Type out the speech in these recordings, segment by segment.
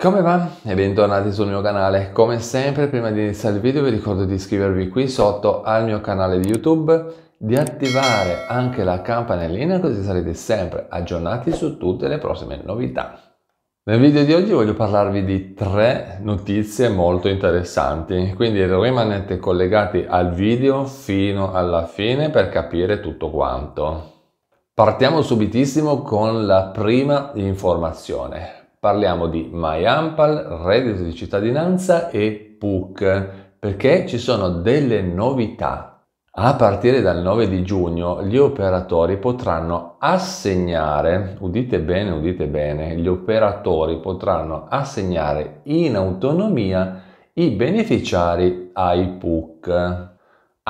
Come va? E bentornati sul mio canale. Come sempre, prima di iniziare il video vi ricordo di iscrivervi qui sotto al mio canale di YouTube, di attivare anche la campanellina così sarete sempre aggiornati su tutte le prossime novità. Nel video di oggi voglio parlarvi di tre notizie molto interessanti, quindi rimanete collegati al video fino alla fine per capire tutto quanto. Partiamo subitissimo con la prima informazione. Parliamo di MyAmpal, reddito di cittadinanza e PUC, perché ci sono delle novità a partire dal 9 di giugno gli operatori potranno assegnare, udite bene, udite bene, gli operatori potranno assegnare in autonomia i beneficiari ai PUC.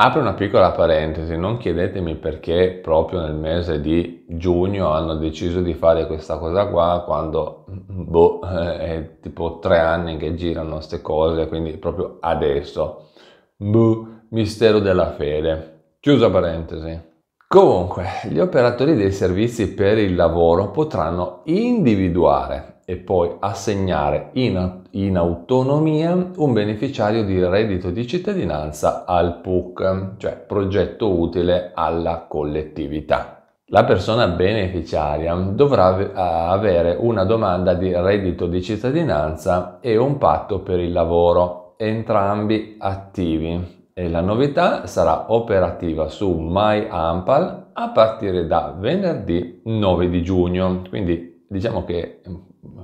Apro una piccola parentesi, non chiedetemi perché proprio nel mese di giugno hanno deciso di fare questa cosa qua quando boh, è tipo tre anni che girano queste cose, quindi proprio adesso. Boh, mistero della fede. Chiusa parentesi. Comunque, gli operatori dei servizi per il lavoro potranno individuare e poi assegnare in, in autonomia un beneficiario di reddito di cittadinanza al PUC, cioè progetto utile alla collettività. La persona beneficiaria dovrà avere una domanda di reddito di cittadinanza e un patto per il lavoro, entrambi attivi. E la novità sarà operativa su MyAmpal a partire da venerdì 9 di giugno, quindi diciamo che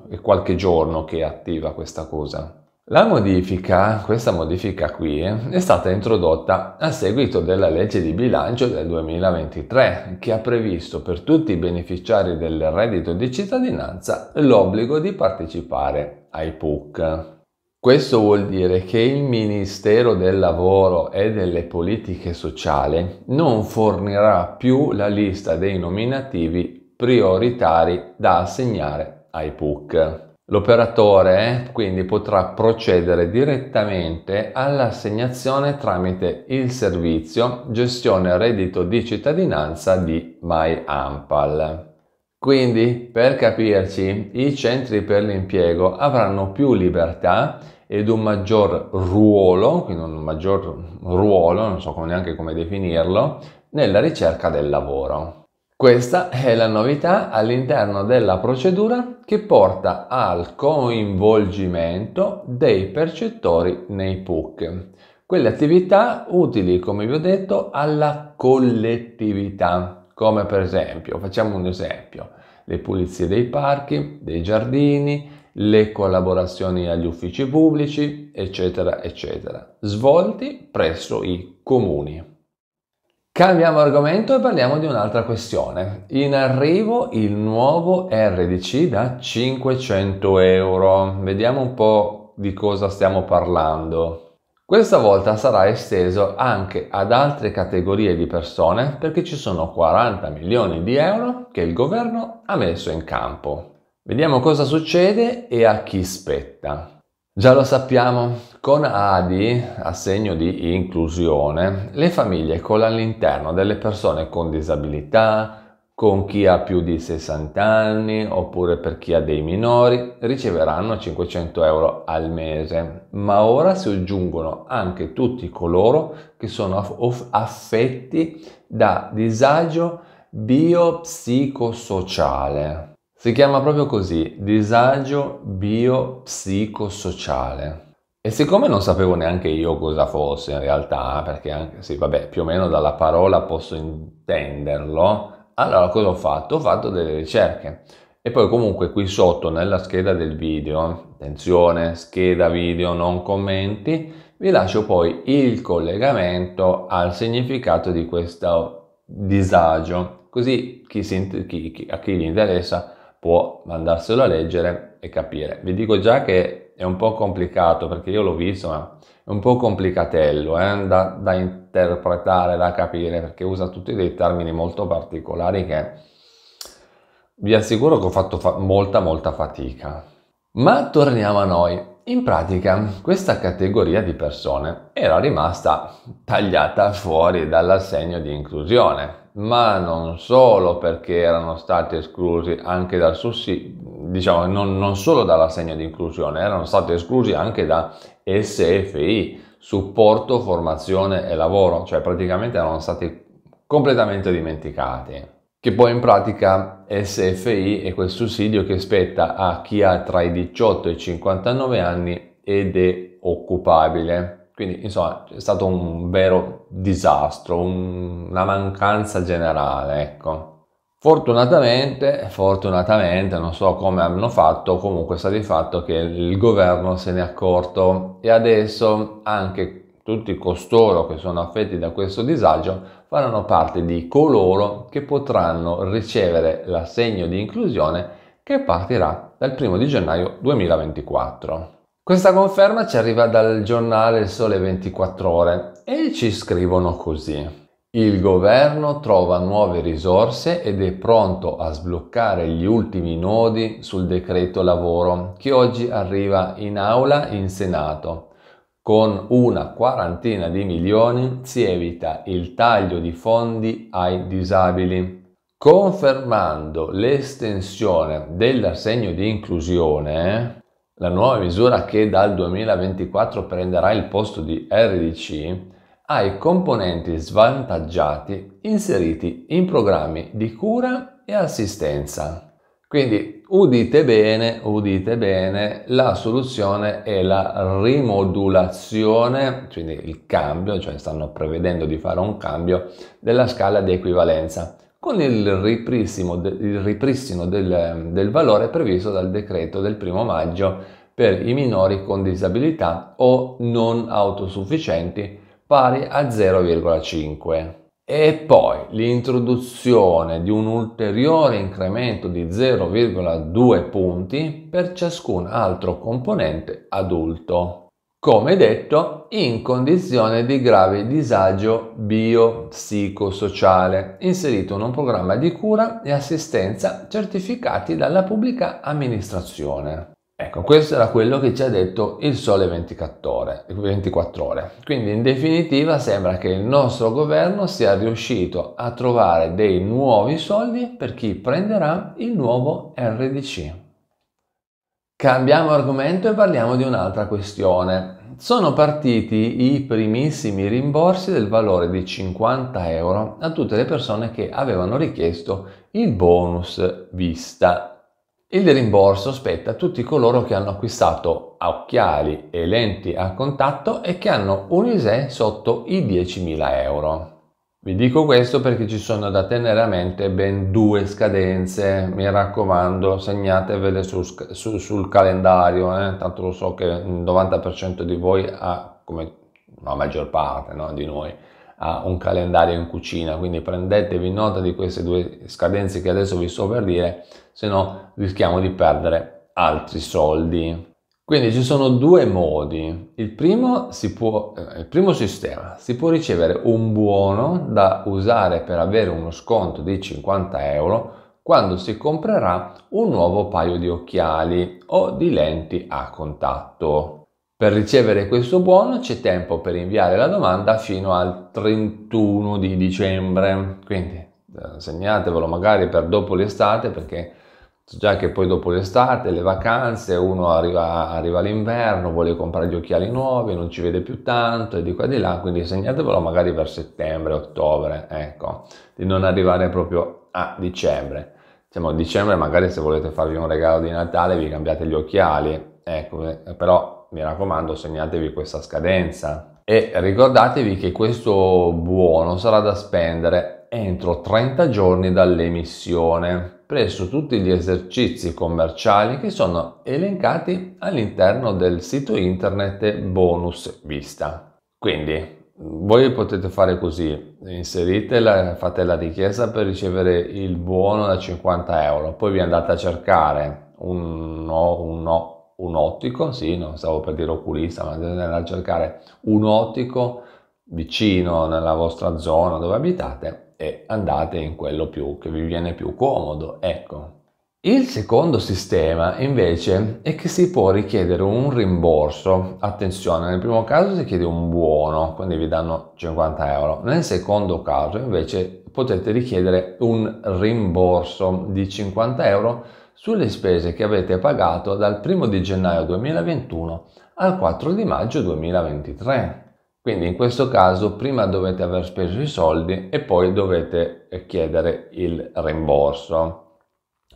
è qualche giorno che è attiva questa cosa. La modifica, questa modifica qui, è stata introdotta a seguito della legge di bilancio del 2023 che ha previsto per tutti i beneficiari del reddito di cittadinanza l'obbligo di partecipare ai PUC. Questo vuol dire che il Ministero del Lavoro e delle Politiche Sociali non fornirà più la lista dei nominativi prioritari da assegnare ai L'operatore quindi potrà procedere direttamente all'assegnazione tramite il servizio gestione reddito di cittadinanza di MyAmpal. Quindi, per capirci, i centri per l'impiego avranno più libertà ed un maggior ruolo, quindi un maggior ruolo, non so neanche come definirlo, nella ricerca del lavoro. Questa è la novità all'interno della procedura che porta al coinvolgimento dei percettori nei PUC, quelle attività utili, come vi ho detto, alla collettività, come per esempio, facciamo un esempio, le pulizie dei parchi, dei giardini, le collaborazioni agli uffici pubblici, eccetera, eccetera, svolti presso i comuni. Cambiamo argomento e parliamo di un'altra questione. In arrivo il nuovo RDC da 500 euro. Vediamo un po' di cosa stiamo parlando. Questa volta sarà esteso anche ad altre categorie di persone perché ci sono 40 milioni di euro che il governo ha messo in campo. Vediamo cosa succede e a chi spetta. Già lo sappiamo, con ADI, a segno di inclusione, le famiglie con all'interno delle persone con disabilità, con chi ha più di 60 anni oppure per chi ha dei minori riceveranno 500 euro al mese, ma ora si aggiungono anche tutti coloro che sono affetti da disagio biopsicosociale. Si chiama proprio così, disagio biopsicosociale. E siccome non sapevo neanche io cosa fosse in realtà, perché anche, sì, vabbè, più o meno dalla parola posso intenderlo, allora cosa ho fatto? Ho fatto delle ricerche. E poi comunque qui sotto nella scheda del video, attenzione, scheda video, non commenti, vi lascio poi il collegamento al significato di questo disagio, così chi si, chi, chi, a chi gli interessa può andarselo a leggere e capire. Vi dico già che è un po' complicato perché io l'ho visto, ma è un po' complicatello eh, da, da, interpretare, da capire, perché usa tutti dei termini molto particolari che vi assicuro che ho fatto fa- molta molta fatica. Ma torniamo a noi. In pratica questa categoria di persone era rimasta tagliata fuori dall'assegno di inclusione, ma non solo perché erano stati esclusi anche dal, sussi- diciamo, non, non solo dalla segna di inclusione, erano stati esclusi anche da SFI, supporto, formazione e lavoro, cioè praticamente erano stati completamente dimenticati. Che poi in pratica SFI è quel sussidio che spetta a chi ha tra i 18 e i 59 anni ed è occupabile. Quindi insomma è stato un vero disastro, un, una mancanza generale, ecco. Fortunatamente, fortunatamente, non so come hanno fatto, comunque sta di fatto che il governo se ne è accorto e adesso anche tutti costoro che sono affetti da questo disagio faranno parte di coloro che potranno ricevere l'assegno di inclusione che partirà dal 1 di gennaio 2024. Questa conferma ci arriva dal giornale Sole 24 ore e ci scrivono così. Il governo trova nuove risorse ed è pronto a sbloccare gli ultimi nodi sul decreto lavoro che oggi arriva in aula in Senato. Con una quarantina di milioni si evita il taglio di fondi ai disabili. Confermando l'estensione dell'assegno di inclusione, la nuova misura che dal 2024 prenderà il posto di RDC, ai componenti svantaggiati inseriti in programmi di cura e assistenza. Quindi udite bene, udite bene, la soluzione è la rimodulazione, quindi il cambio, cioè stanno prevedendo di fare un cambio della scala di equivalenza con il ripristino, il ripristino del, del valore previsto dal decreto del primo maggio per i minori con disabilità o non autosufficienti pari a 0,5. E poi l'introduzione di un ulteriore incremento di 0,2 punti per ciascun altro componente adulto. Come detto, in condizione di grave disagio biopsicosociale, inserito in un programma di cura e assistenza certificati dalla pubblica amministrazione. Ecco, questo era quello che ci ha detto il sole 24 ore, 24 ore. Quindi in definitiva sembra che il nostro governo sia riuscito a trovare dei nuovi soldi per chi prenderà il nuovo RDC. Cambiamo argomento e parliamo di un'altra questione. Sono partiti i primissimi rimborsi del valore di 50 euro a tutte le persone che avevano richiesto il bonus vista il rimborso spetta a tutti coloro che hanno acquistato occhiali e lenti a contatto e che hanno un ISE sotto i 10.000 euro. Vi dico questo perché ci sono da tenere a mente ben due scadenze, mi raccomando segnatevele su, su, sul calendario, eh? tanto lo so che il 90% di voi ha, come la maggior parte no? di noi, uh, un calendario in cucina, quindi prendetevi nota di queste due scadenze che adesso vi sto per dire, se no rischiamo di perdere altri soldi. Quindi ci sono due modi. Il primo, può, eh, il primo, sistema si può ricevere un buono da usare per avere uno sconto di 50 euro quando si comprerà un nuovo paio di occhiali o di lenti a contatto. Per ricevere questo buono c'è tempo per inviare la domanda fino al 31 di dicembre, quindi eh, segnatevelo magari per dopo l'estate perché so già che poi dopo l'estate, le vacanze, uno arriva, arriva l'inverno, vuole comprare gli occhiali nuovi, non ci vede più tanto e di qua di là, quindi segnatevelo magari per settembre, ottobre, ecco, di non arrivare proprio a dicembre. Diciamo dicembre magari se volete farvi un regalo di Natale vi cambiate gli occhiali, ecco, eh, però mi raccomando segnatevi questa scadenza e ricordatevi che questo buono sarà da spendere entro 30 giorni dall'emissione presso tutti gli esercizi commerciali che sono elencati all'interno del sito internet bonus vista. Quindi voi potete fare così, inseritela, fate la richiesta per ricevere il buono da 50 euro, poi vi andate a cercare un, no, un no un ottico, sì, non stavo per dire oculista, ma andare a cercare un ottico vicino nella vostra zona dove abitate e andate in quello più, che vi viene più comodo, ecco. Il secondo sistema invece è che si può richiedere un rimborso. Attenzione, nel primo caso si chiede un buono, quindi vi danno 50 euro. Nel secondo caso invece potete richiedere un rimborso di 50 euro sulle spese che avete pagato dal 1 di gennaio 2021 al 4 di maggio 2023. Quindi in questo caso prima dovete aver speso i soldi e poi dovete eh, chiedere il rimborso.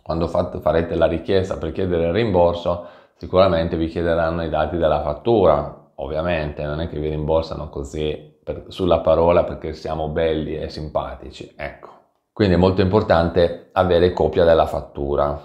Quando farete la richiesta per chiedere il rimborso sicuramente vi chiederanno i dati della fattura, ovviamente non è che vi rimborsano così per, sulla parola perché siamo belli e simpatici, ecco. Quindi è molto importante avere copia della fattura.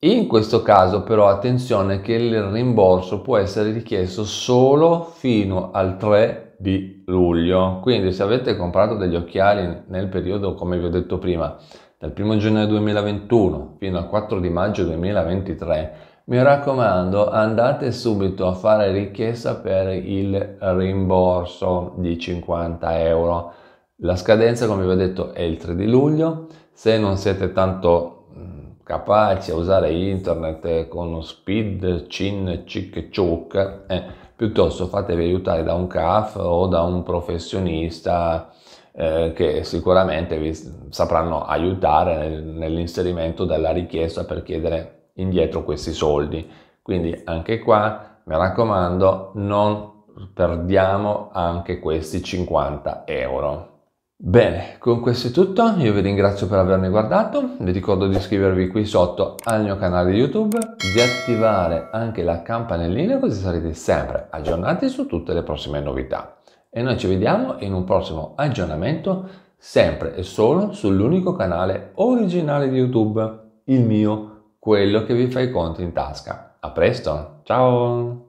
In questo caso però attenzione che il rimborso può essere richiesto solo fino al 3 di luglio, quindi se avete comprato degli occhiali nel periodo come vi ho detto prima, dal 1 gennaio 2021 fino al 4 di maggio 2023, mi raccomando andate subito a fare richiesta per il rimborso di 50 euro. La scadenza come vi ho detto è il 3 di luglio, se non siete tanto capaci a usare internet con speed, chin cic, ciocca, eh, piuttosto fatevi aiutare da un CAF o da un professionista eh, che sicuramente vi sapranno aiutare nel, nell'inserimento della richiesta per chiedere indietro questi soldi. Quindi anche qua, mi raccomando, non perdiamo anche questi 50 euro. Bene, con questo è tutto, io vi ringrazio per avermi guardato, vi ricordo di iscrivervi qui sotto al mio canale YouTube, di attivare anche la campanellina così sarete sempre aggiornati su tutte le prossime novità. E noi ci vediamo in un prossimo aggiornamento sempre e solo sull'unico canale originale di YouTube, il mio, quello che vi fa i conti in tasca. A presto, ciao!